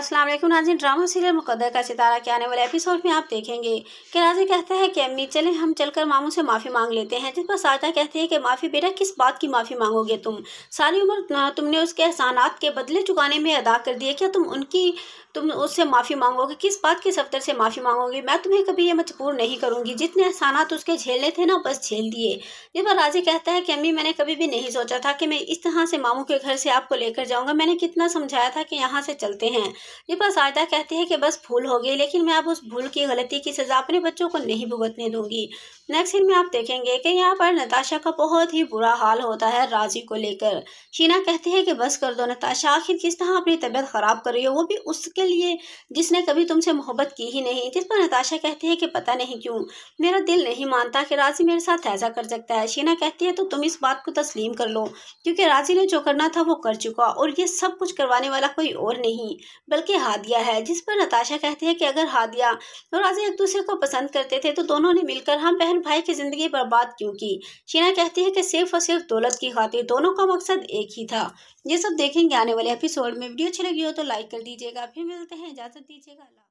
अस्सलाम वालेकुम नाजिन drama serial मुकद्दर का सितारा के आने वाले एपिसोड में आप देखेंगे कि राजी कहता है कि अम्मी चले हम चलकर मामू से माफ़ी मांग लेते हैं जिस पर साजा कहती है कि माफ़ी बेटा किस बात की माफ़ी मांगोगे तुम सारी उम्र तुमने उसके एहसानात के बदले चुकाने में अदा कर दिए क्या तुम उनकी तुम उससे माफ़ी मांगोगे किस बात के सफ्तर से माफ़ी मांगोगे मैं तुम्हें कभी यह मजबूर नहीं करूँगी जितने एहसानात उसके झेलने थे ना बस झेल दिए जिस पर राजी कहता है कि अम्मी मैंने कभी भी नहीं सोचा था कि मैं इस तरह से मामू के घर से आपको लेकर जाऊँगा मैंने कितना समझाया था कि यहाँ से चलते हैं निपा सारदा कहती है कि बस भूल हो गई लेकिन मैं अब उस भूल की गलती की सज़ा अपने बच्चों को नहीं भुगतने दूंगी नेक्स्ट सीन में आप देखेंगे कि यहाँ पर नताशा का बहुत ही बुरा हाल होता है राजी को लेकर शीना कहती है कि बस कर दो नताशा आखिर किस तरह अपनी तबीयत ख़राब कर रही हो वो भी उसके लिए जिसने कभी तुमसे मोहब्बत की ही नहीं जिस पर नताशा कहती है कि पता नहीं क्यों मेरा दिल नहीं मानता कि राजी मेरे साथ ऐसा कर सकता है शीना कहती है तो तुम इस बात को तस्लीम कर लो क्योंकि राजी ने जो करना था वो कर चुका और ये सब कुछ करवाने वाला कोई और नहीं बल्कि हादिया है जिस पर नताशा कहती है कि अगर हादिया और राजी एक दूसरे को पसंद करते थे तो दोनों ने मिलकर हम बहन भाई की ज़िंदगी बर्बाद क्यों की शीना कहती है कि सिर्फ और सिर्फ दौलत की खातिर दोनों का मकसद एक ही था ये सब देखेंगे आने वाले एपिसोड में वीडियो अच्छी लगी हो तो लाइक कर दीजिएगा फिर मिलते हैं इजाज़त दीजिएगा